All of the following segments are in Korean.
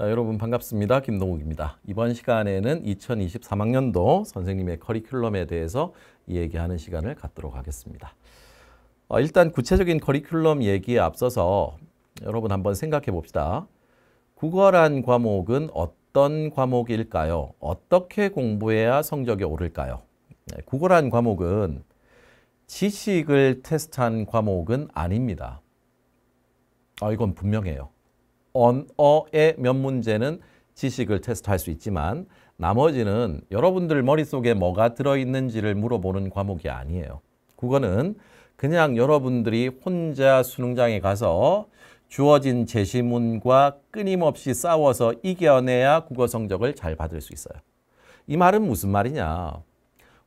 자, 여러분 반갑습니다. 김동욱입니다. 이번 시간에는 2023학년도 선생님의 커리큘럼에 대해서 얘기하는 시간을 갖도록 하겠습니다. 어, 일단 구체적인 커리큘럼 얘기에 앞서서 여러분 한번 생각해 봅시다. 국어란 과목은 어떤 과목일까요? 어떻게 공부해야 성적이 오를까요? 네, 국어란 과목은 지식을 테스트한 과목은 아닙니다. 아, 이건 분명해요. 언어의 몇 문제는 지식을 테스트할 수 있지만 나머지는 여러분들 머릿속에 뭐가 들어있는지를 물어보는 과목이 아니에요. 그거는 그냥 여러분들이 혼자 수능장에 가서 주어진 제시문과 끊임없이 싸워서 이겨내야 국어 성적을 잘 받을 수 있어요. 이 말은 무슨 말이냐.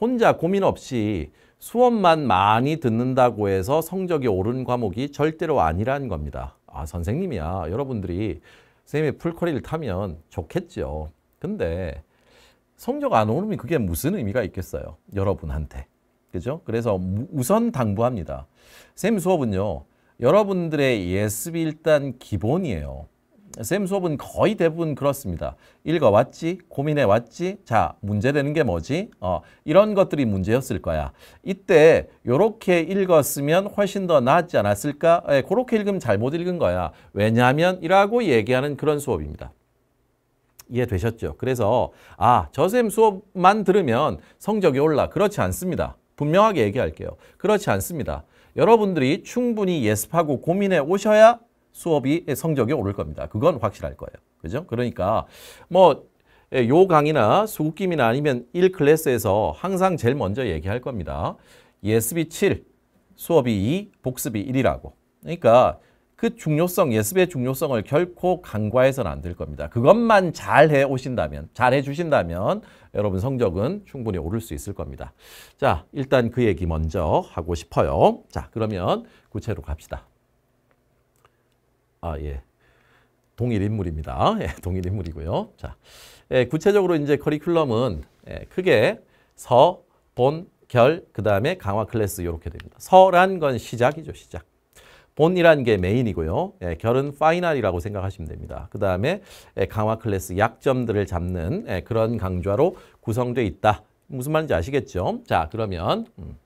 혼자 고민 없이 수업만 많이 듣는다고 해서 성적이 오르 과목이 절대로 아니라는 겁니다. 아, 선생님이야. 여러분들이 선생님의 풀커리를 타면 좋겠죠. 근데 성적 안 오르면 그게 무슨 의미가 있겠어요. 여러분한테. 그죠? 그래서 우선 당부합니다. 선생 수업은요. 여러분들의 예습이 일단 기본이에요. 쌤 수업은 거의 대부분 그렇습니다. 읽어왔지? 고민해왔지? 자, 문제되는 게 뭐지? 어, 이런 것들이 문제였을 거야. 이때 이렇게 읽었으면 훨씬 더낫지 않았을까? 예, 그렇게 읽으면 잘 못 읽은 거야. 왜냐하면 이라고 얘기하는 그런 수업입니다. 이해되셨죠? 그래서 아, 저쌤 수업만 들으면 성적이 올라. 그렇지 않습니다. 분명하게 얘기할게요. 그렇지 않습니다. 여러분들이 충분히 예습하고 고민해 오셔야 수업이 성적이 오를 겁니다. 그건 확실할 거예요. 그죠? 그러니까 뭐요 예, 강의나 수급김이나 아니면 1클래스에서 항상 제일 먼저 얘기할 겁니다. 예습이 7, 수업이 2, 복습이 1이라고. 그러니까 그 중요성, 예습의 중요성을 결코 간과해서는 안 될 겁니다. 그것만 잘 해 오신다면, 잘 해 주신다면 여러분 성적은 충분히 오를 수 있을 겁니다. 자, 일단 그 얘기 먼저 하고 싶어요. 자, 그러면 구체로 갑시다. 아, 예. 동일 인물입니다. 예, 동일 인물이고요. 자, 예, 구체적으로 이제 커리큘럼은 예, 크게 서, 본, 결, 그 다음에 강화 클래스 이렇게 됩니다. 서란 건 시작이죠, 시작. 본이란 게 메인이고요. 예, 결은 파이널이라고 생각하시면 됩니다. 그 다음에 예, 강화 클래스 약점들을 잡는 예, 그런 강좌로 구성되어 있다. 무슨 말인지 아시겠죠? 자, 그러면 음.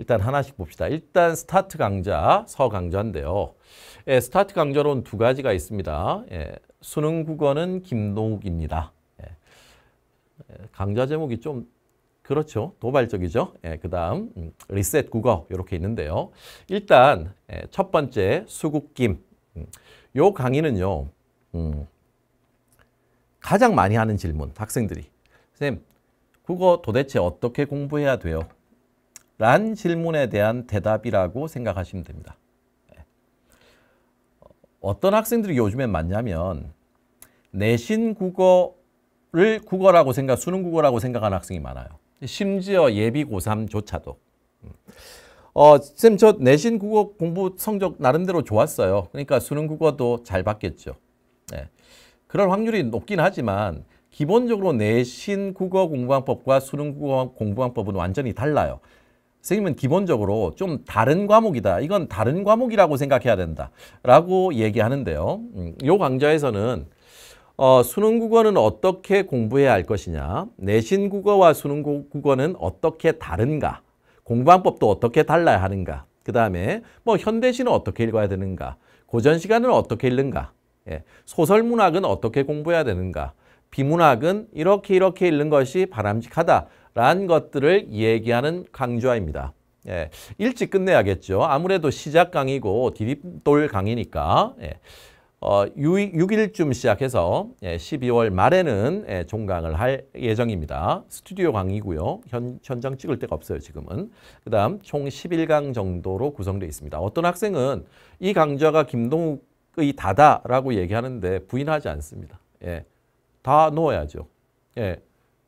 일단 하나씩 봅시다. 일단 스타트 강좌, 서강좌인데요. 예, 스타트 강좌로는 두 가지가 있습니다. 예, 수능 국어는 김동욱입니다. 예, 예 강좌 제목이 좀 그렇죠. 도발적이죠. 예, 그 다음 음, 리셋 국어 이렇게 있는데요. 일단 예, 첫 번째 수국김. 음, 요 강의는요. 음, 가장 많이 하는 질문, 학생들이. 선생님, 국어 도대체 어떻게 공부해야 돼요? 라는 질문에 대한 대답이라고 생각하시면 됩니다. 네. 어떤 학생들이 요즘엔 많냐면 내신 국어를 국어라고 생각, 수능 국어라고 생각하는 학생이 많아요. 심지어 예비 고3조차도. 음. 어, 쌤, 저 내신 국어 공부 성적 나름대로 좋았어요. 그러니까 수능 국어도 잘 받겠죠. 네. 그럴 확률이 높긴 하지만 기본적으로 내신 국어 공부방법과 수능 국어 공부방법은 완전히 달라요. 선생님은 기본적으로 좀 다른 과목이다. 이건 다른 과목이라고 생각해야 된다. 라고 얘기하는데요. 음, 강좌에서는 어, 수능 국어는 어떻게 공부해야 할 것이냐, 내신 국어와 수능 국어는 어떻게 다른가, 공부방법도 어떻게 달라야 하는가, 그 다음에 뭐 현대시는 어떻게 읽어야 되는가, 고전시간은 어떻게 읽는가, 예, 소설문학은 어떻게 공부해야 되는가, 비문학은 이렇게 이렇게 읽는 것이 바람직하다 라는 것들을 얘기하는 강좌입니다. 예, 일찍 끝내야겠죠. 아무래도 시작 강이고 디딤돌 강이니까 예, 어, 6, 일쯤 시작해서 예, 12월 말에는 예, 종강을 할 예정입니다. 스튜디오 강의고요. 현, 현장 찍을 데가 없어요, 지금은. 그 다음 총 11강 정도로 구성되어 있습니다. 어떤 학생은 이 강좌가 김동욱의 다다라고 얘기하는데 부인하지 않습니다. 예, 다 넣어야죠. 예,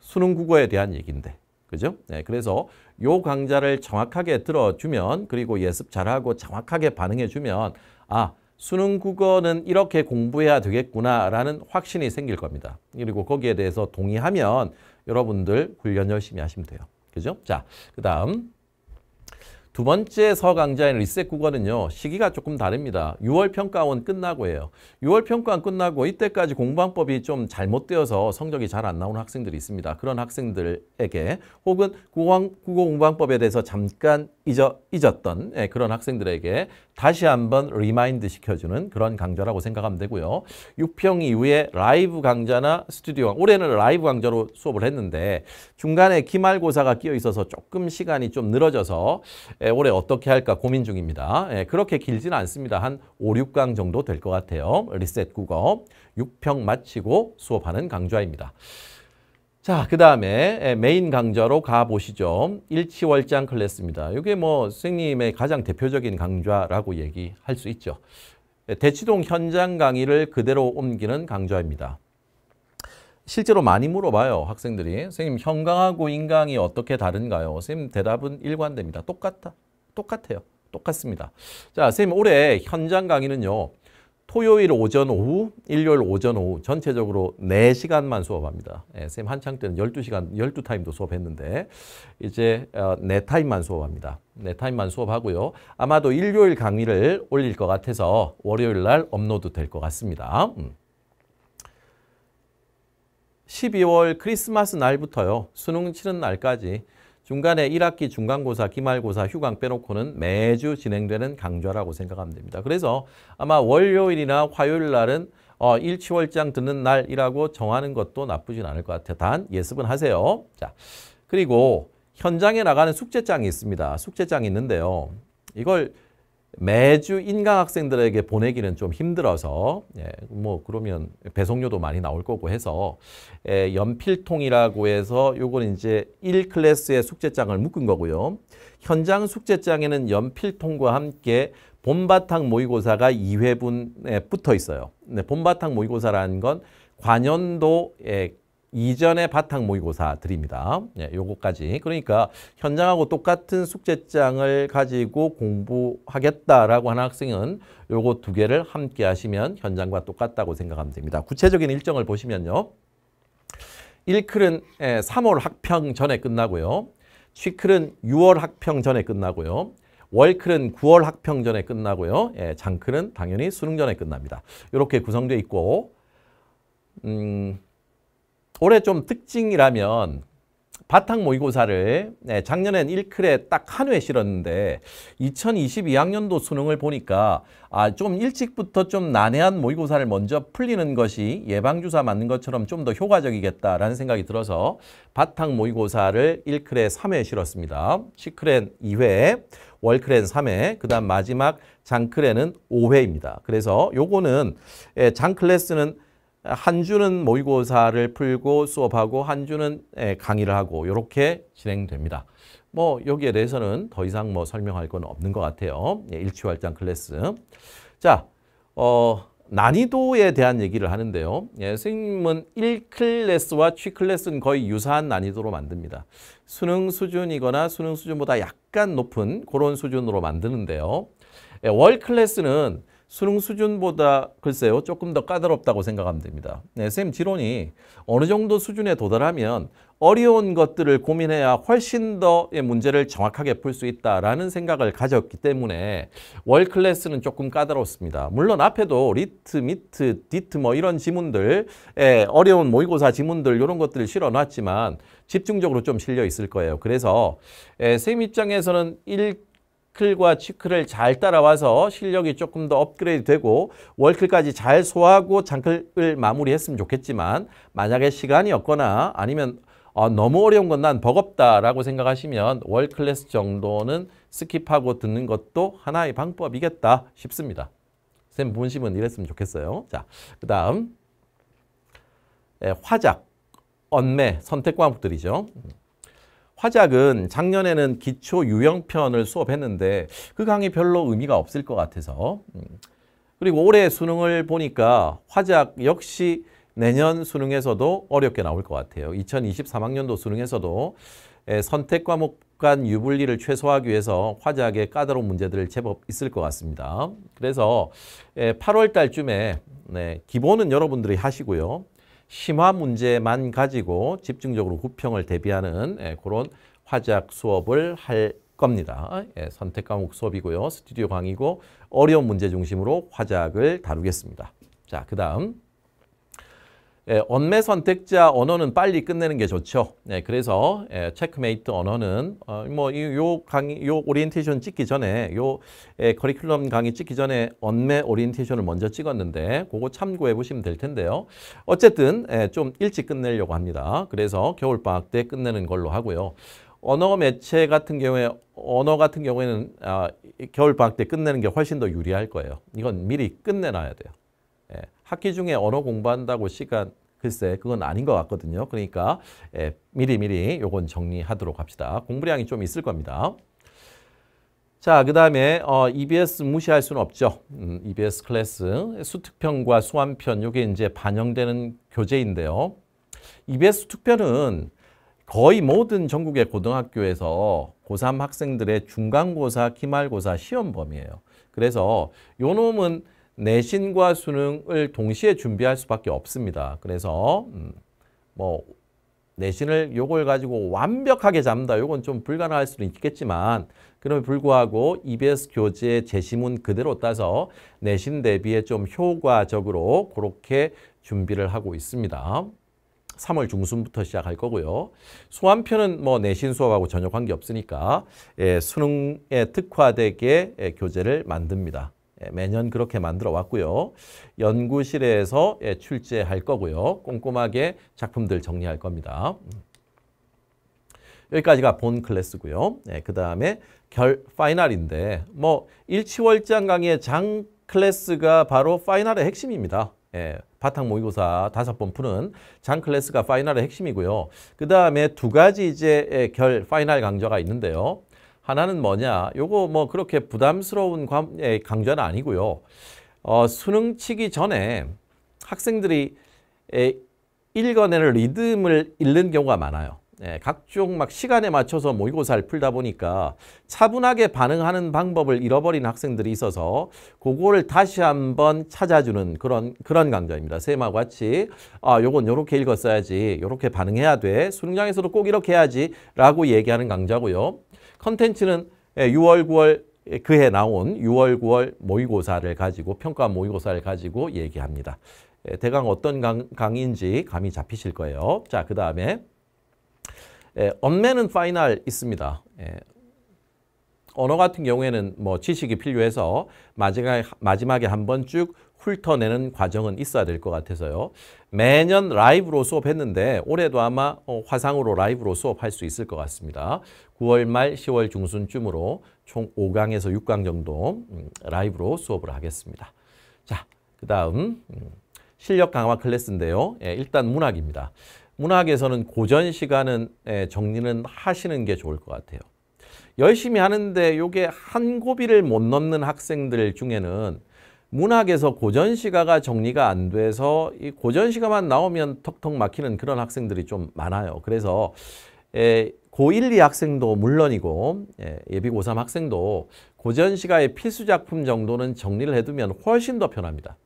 수능 국어에 대한 얘기인데. 그죠? 네, 그래서 요 강좌를 정확하게 들어주면 그리고 예습 잘하고 정확하게 반응해주면 아, 수능 국어는 이렇게 공부해야 되겠구나라는 확신이 생길 겁니다. 그리고 거기에 대해서 동의하면 여러분들 훈련 열심히 하시면 돼요. 그죠? 자, 그 다음 두 번째 서강좌인 리셋 국어는요. 시기가 조금 다릅니다. 6월 평가원 끝나고예요. 6월 평가원 끝나고 이때까지 공부방법이 좀 잘못되어서 성적이 잘 안 나오는 학생들이 있습니다. 그런 학생들에게 혹은 국어, 공부방법에 대해서 잠깐 잊어, 잊었던 예, 그런 학생들에게 다시 한번 리마인드 시켜주는 그런 강좌라고 생각하면 되고요. 6평 이후에 라이브 강좌나 스튜디오 올해는 라이브 강좌로 수업을 했는데 중간에 기말고사가 끼어 있어서 조금 시간이 좀 늘어져서 예, 올해 어떻게 할까 고민 중입니다. 예, 그렇게 길지는 않습니다. 한 5, 6강 정도 될 것 같아요. 리셋 국어 6평 마치고 수업하는 강좌입니다. 자, 그 다음에 예, 메인 강좌로 가보시죠. 일치월장 클래스입니다. 이게 뭐 선생님의 가장 대표적인 강좌라고 얘기할 수 있죠. 대치동 현장 강의를 그대로 옮기는 강좌입니다. 실제로 많이 물어봐요. 학생들이. 선생님 형광하고 인강이 어떻게 다른가요? 선생님 대답은 일관됩니다. 똑같다. 똑같아요. 똑같습니다. 자, 선생님 올해 현장 강의는요. 토요일 오전 오후, 일요일 오전 오후 전체적으로 4시간만 수업합니다. 예, 선생님 한창 때는 12시간, 12타임도 수업했는데 이제 어, 4타임만 수업합니다. 4타임만 수업하고요. 아마도 일요일 강의를 올릴 것 같아서 월요일 날 업로드 될 것 같습니다. 음. 12월 크리스마스 날부터요. 수능 치는 날까지 중간에 1학기 중간고사, 기말고사, 휴강 빼놓고는 매주 진행되는 강좌라고 생각하면 됩니다. 그래서 아마 월요일이나 화요일 날은 어, 일치월장 듣는 날이라고 정하는 것도 나쁘진 않을 것 같아요. 단 예습은 하세요. 자, 그리고 현장에 나가는 숙제장이 있습니다. 숙제장이 있는데요. 이걸 매주 인강 학생들에게 보내기는 좀 힘들어서 예, 뭐 그러면 배송료도 많이 나올 거고 해서 예, 연필통이라고 해서 요건 이제 1클래스의 숙제장을 묶은 거고요. 현장 숙제장에는 연필통과 함께 본바탕 모의고사가 2회분에 붙어 있어요. 네, 본바탕 모의고사라는 건 관연도 예, 이전의 바탕 모의고사 드립니다. 예, 요거까지. 그러니까 현장하고 똑같은 숙제장을 가지고 공부하겠다라고 하는 학생은 요거 두 개를 함께 하시면 현장과 똑같다고 생각하면 됩니다. 구체적인 일정을 보시면요. 1클은 3월 예, 학평 전에 끝나고요. 취클은 6월 학평 전에 끝나고요. 월클은 9월 학평 전에 끝나고요. 예, 장클은 당연히 수능 전에 끝납니다. 이렇게 구성되어 있고 음, 올해 좀 특징이라면 바탕 모의고사를 예, 작년엔 1클에 딱 한 회 실었는데 2022학년도 수능을 보니까 아, 좀 일찍부터 좀 난해한 모의고사를 먼저 풀리는 것이 예방주사 맞는 것처럼 좀 더 효과적이겠다라는 생각이 들어서 바탕 모의고사를 1클에 3회 실었습니다. 시0클엔 2회, 월클엔 3회, 그 다음 마지막 장클에는 5회입니다. 그래서 요거는 예, 장클래스는 한 주는 모의고사를 풀고 수업하고 한 주는 예, 강의를 하고 이렇게 진행됩니다. 뭐 여기에 대해서는 더 이상 뭐 설명할 건 없는 것 같아요. 예, 일취월장 클래스. 자, 어, 난이도에 대한 얘기를 하는데요. 예, 선생님은 1클래스와 취클래스는 거의 유사한 난이도로 만듭니다. 수능 수준이거나 수능 수준보다 약간 높은 그런 수준으로 만드는데요. 예, 월클래스는 수능 수준보다 글쎄요 조금 더 까다롭다고 생각하면 됩니다. 네, 쌤 지론이 어느 정도 수준에 도달하면 어려운 것들을 고민해야 훨씬 더 문제를 정확하게 풀 수 있다라는 생각을 가졌기 때문에 월 클래스는 조금 까다롭습니다. 물론 앞에도 리트, 미트, 디트 뭐 이런 지문들 어려운 모의고사 지문들 이런 것들을 실어놨지만 집중적으로 좀 실려 있을 거예요. 그래서 예, 쌤 입장에서는 1 클과 치클을 잘 따라와서 실력이 조금 더 업그레이드 되고 월클까지 잘 소화하고 장클을 마무리했으면 좋겠지만 만약에 시간이 없거나 아니면 어, 너무 어려운 건 난 버겁다라고 생각하시면 월클래스 정도는 스킵하고 듣는 것도 하나의 방법이겠다 싶습니다. 쌤 본심은 이랬으면 좋겠어요. 자, 그 다음 예, 화작, 언매, 선택 과목들이죠. 음. 화작은 작년에는 기초 유형편을 수업했는데 그 강의 별로 의미가 없을 것 같아서 음. 그리고 올해 수능을 보니까 화작 역시 내년 수능에서도 어렵게 나올 것 같아요. 2023학년도 수능에서도 선택 과목 간 유불리를 최소화하기 위해서 화작의 까다로운 문제들 제법 있을 것 같습니다. 그래서 8월 달쯤에 네, 기본은 여러분들이 하시고요. 심화 문제만 가지고 집중적으로 구평을 대비하는 예, 그런 화작 수업을 할 겁니다. 예, 선택 과목 수업이고요. 스튜디오 강의고 어려운 문제 중심으로 화작을 다루겠습니다. 자, 그 다음 예, 언매 선택자 언어는 빨리 끝내는 게 좋죠. 예, 그래서 예, 체크메이트 언어는 어, 뭐요 강의, 요 오리엔테이션 찍기 전에 요 예, 커리큘럼 강의 찍기 전에 언매 오리엔테이션을 먼저 찍었는데 그거 참고해 보시면 될 텐데요. 어쨌든 예, 좀 일찍 끝내려고 합니다. 그래서 겨울 방학 때 끝내는 걸로 하고요. 언어 매체 같은 경우에 언어 같은 경우에는 아, 겨울 방학 때 끝내는 게 훨씬 더 유리할 거예요. 이건 미리 끝내놔야 돼요. 학기 중에 언어 공부한다고 시간 글쎄 그건 아닌 것 같거든요. 그러니까 예, 미리 미리 요건 정리하도록 합시다. 공부량이 좀 있을 겁니다. 자, 그 다음에 어, EBS 무시할 수는 없죠. 음, EBS 클래스 수특편과 수완편 요게 이제 반영되는 교재인데요. EBS 수특편은 거의 모든 전국의 고등학교에서 고3 학생들의 중간고사, 기말고사 시험 범위에요 그래서 요 놈은 내신과 수능을 동시에 준비할 수밖에 없습니다. 그래서 음, 뭐 내신을 요걸 가지고 완벽하게 잡는다. 요건 좀 불가능할 수는 있겠지만 그럼에도 불구하고 EBS 교재 제시문 그대로 따서 내신 대비에 좀 효과적으로 그렇게 준비를 하고 있습니다. 3월 중순부터 시작할 거고요. 소환편은뭐 내신 수업하고 전혀 관계없으니까 예, 수능에 특화되게 예, 교재를 만듭니다. 예, 매년 그렇게 만들어 왔고요. 연구실에서 예, 출제할 거고요. 꼼꼼하게 작품들 정리할 겁니다. 음. 여기까지가 본 클래스고요. 네, 예, 그 다음에 결 파이널인데 뭐 일치월장 강의 장 클래스가 바로 파이널의 핵심입니다. 예, 바탕 모의고사 다섯 번 푸는 장 클래스가 파이널의 핵심이고요. 그 다음에 두 가지 이제 결 파이널 강좌가 있는데요. 하나는 뭐냐? 요거 뭐 그렇게 부담스러운 예, 강좌는 아니고요. 어, 수능 치기 전에 학생들이 에, 예, 읽어내는 리듬을 잃는 경우가 많아요. 예, 각종 막 시간에 맞춰서 모의고사를 풀다 보니까 차분하게 반응하는 방법을 잃어버린 학생들이 있어서 그거를 다시 한번 찾아주는 그런 그런 강좌입니다. 쌤하고 같이 아, 요건 요렇게 읽었어야지. 요렇게 반응해야 돼. 수능장에서도 꼭 이렇게 해야지 라고 얘기하는 강좌고요. 컨텐츠는 6월, 예, 9월 예, 그해 나온 6월, 9월 모의고사를 가지고 평가 모의고사를 가지고 얘기합니다. 예, 대강 어떤 강, 강인지 감이 잡히실 거예요. 자, 그 다음에 언매는 파이널 있습니다. 에, 언어 같은 경우에는 뭐 지식이 필요해서 마지막에, 마지막에 한번쭉 훑어내는 과정은 있어야 될 것 같아서요. 매년 라이브로 수업했는데 올해도 아마 어, 화상으로 라이브로 수업할 수 있을 것 같습니다. 9월 말 10월 중순쯤으로 총 5강에서 6강 정도 음, 라이브로 수업을 하겠습니다. 자, 그 다음 음, 실력 강화 클래스인데요. 예, 일단 문학입니다. 문학에서는 고전 시간은 예, 정리는 하시는 게 좋을 것 같아요. 열심히 하는데 이게 한 고비를 못 넘는 학생들 중에는 문학에서 고전 시가가 정리가 안 돼서 이 고전 시가만 나오면 턱턱 막히는 그런 학생들이 좀 많아요. 그래서 에, 고1, 2 학생도 물론이고 예, 비 고3 학생도 고전 시가의 필수 작품 정도는 정리를 해두면 훨씬 더 편합니다.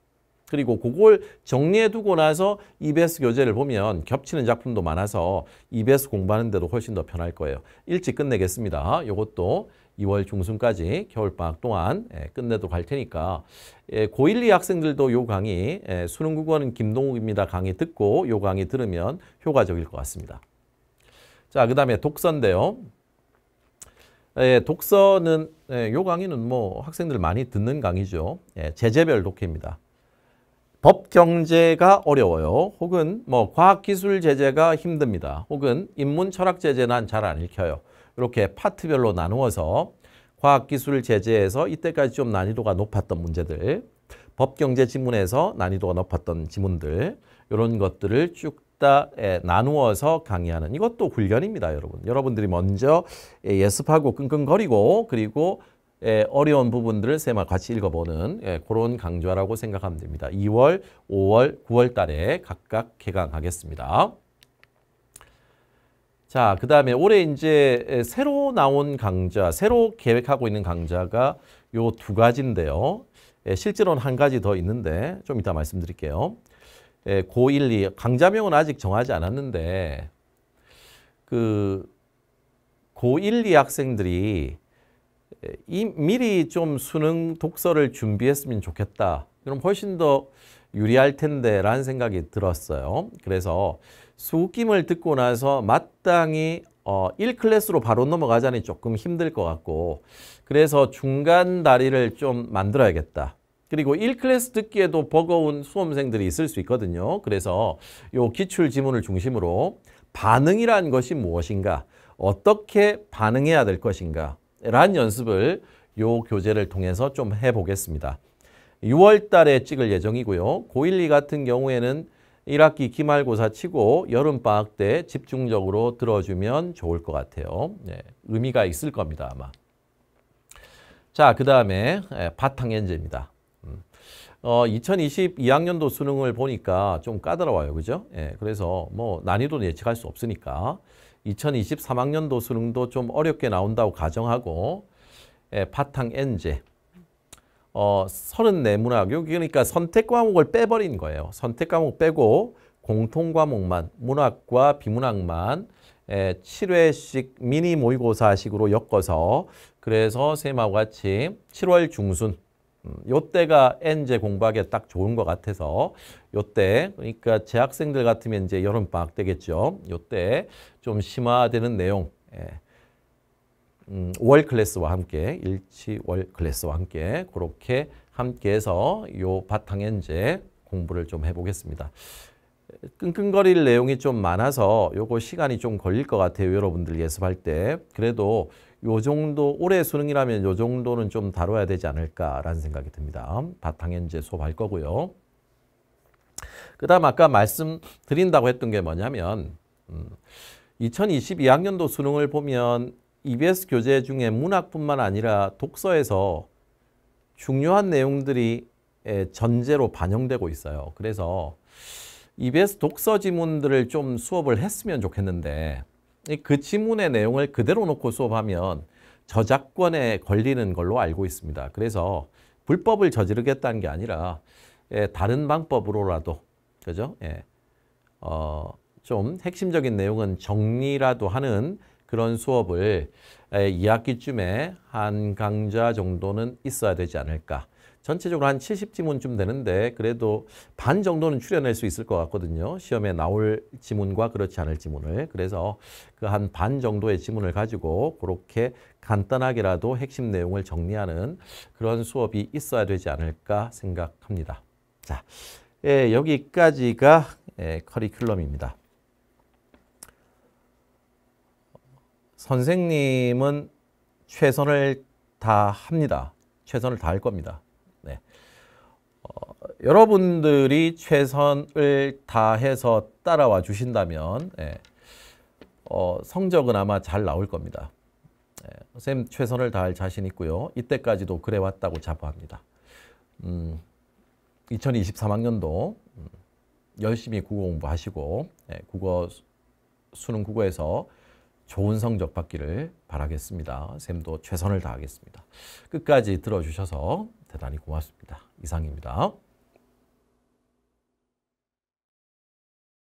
그리고 그걸 정리해두고 나서 EBS 교재를 보면 겹치는 작품도 많아서 EBS 공부하는 데도 훨씬 더 편할 거예요. 일찍 끝내겠습니다. 이것도 2월 중순까지 겨울방학 동안 예, 끝내도록 할 테니까 예, 고1, 2 학생들도 요 강의 예, 수능 국어는 김동욱입니다 강의 듣고 요 강의 들으면 효과적일 것 같습니다. 자, 그 다음에 독서인데요. 예, 독서는 예, 요 강의는 뭐 학생들 많이 듣는 강의죠. 예, 제재별 독해입니다. 법 경제가 어려워요. 혹은 뭐 과학 기술 제재가 힘듭니다. 혹은 인문 철학 제재는 잘 안 읽혀요. 이렇게 파트별로 나누어서 과학기술 제재에서 이때까지 좀 난이도가 높았던 문제들 법경제 지문에서 난이도가 높았던 지문들 이런 것들을 쭉 다 나누어서 강의하는 이것도 훈련입니다 여러분 여러분들이 먼저 예습하고 끙끙거리고 그리고 어려운 부분들을 쌤과 같이 읽어보는 예, 그런 강좌라고 생각하면 됩니다 2월 5월 9월 달에 각각 개강하겠습니다 자, 그 다음에 올해 이제 새로 나온 강좌, 새로 계획하고 있는 강좌가 요 두 가지인데요. 예, 실제로는 한 가지 더 있는데 좀 이따 말씀드릴게요. 예, 고1, 2 강좌명은 아직 정하지 않았는데 그 고1, 2 학생들이 이, 미리 좀 수능 독서를 준비했으면 좋겠다. 그럼 훨씬 더 유리할 텐데 라는 생각이 들었어요. 그래서 수웃김을 듣고 나서 마땅히 어, 1클래스로 바로 넘어가자니 조금 힘들 것 같고 그래서 중간 다리를 좀 만들어야겠다. 그리고 1클래스 듣기에도 버거운 수험생들이 있을 수 있거든요. 그래서 요 기출 지문을 중심으로 반응이란 것이 무엇인가, 어떻게 반응해야 될 것인가 라는 연습을 요 교재를 통해서 좀 해보겠습니다. 6월 달에 찍을 예정이고요. 고1, 2 같은 경우에는 1학기 기말고사 치고 여름방학 때 집중적으로 들어주면 좋을 것 같아요. 예, 의미가 있을 겁니다, 아마. 자, 그 다음에 예, 바탕연제입니다. 음. 어, 2022학년도 수능을 보니까 좀 까다로워요, 그죠? 예, 그래서 뭐 난이도는 예측할 수 없으니까 2023학년도 수능도 좀 어렵게 나온다고 가정하고 예, 바탕연제 어, 3 4문학화기 그러니까 선택 과목을 빼버린 거예요. 선택 과목 빼고 공통 과목만 문학과 비문학만 에, 예, 7회씩 미니 모의고사식으로 엮어서 그래서 쌤하고 같이 7월 중순 음, 요때가 N제 공부하기에 딱 좋은 것 같아서 요때 그러니까 재학생들 같으면 이제 여름방학 되겠죠 요때 좀 심화되는 내용 예, 음, 5월 클래스와 함께 일치 월 클래스와 함께 그렇게 함께해서 요 바탕현재 공부를 좀 해보겠습니다. 끙끙거릴 내용이 좀 많아서 요거 시간이 좀 걸릴 것 같아요. 여러분들 예습할 때. 그래도 요 정도 올해 수능이라면 요 정도는 좀 다뤄야 되지 않을까라는 생각이 듭니다. 바탕현재 수업할 거고요. 그 다음 아까 말씀드린다고 했던 게 뭐냐면 음, 2022학년도 수능을 보면 EBS 교재 중에 문학뿐만 아니라 독서에서 중요한 내용들이 전제로 반영되고 있어요. 그래서 EBS 독서 지문들을 좀 수업을 했으면 좋겠는데 그 지문의 내용을 그대로 놓고 수업하면 저작권에 걸리는 걸로 알고 있습니다. 그래서 불법을 저지르겠다는 게 아니라 다른 방법으로라도 그죠? 예. 어, 좀 핵심적인 내용은 정리라도 하는 그런 수업을 2학기쯤에 한 강좌 정도는 있어야 되지 않을까. 전체적으로 한 70지문쯤 되는데 그래도 반 정도는 출려할수 있을 것 같거든요. 시험에 나올 지문과 그렇지 않을 지문을. 그래서 그 한 반 정도의 지문을 가지고 그렇게 간단하게라도 핵심 내용을 정리하는 그런 수업이 있어야 되지 않을까 생각합니다. 자, 예, 여기까지가 예, 커리큘럼입니다. 선생님은 최선을 다합니다. 최선을 다할 겁니다. 네. 어, 여러분들이 최선을 다해서 따라와 주신다면 예, 어, 성적은 아마 잘 나올 겁니다. 예, 선생님 최선을 다할 자신 있고요. 이때까지도 그래왔다고 자부합니다. 음, 2023학년도 음, 열심히 국어 공부하시고 예, 국어 수능 국어에서 좋은 성적 받기를 바라겠습니다. 쌤도 최선을 다하겠습니다. 끝까지 들어주셔서 대단히 고맙습니다. 이상입니다.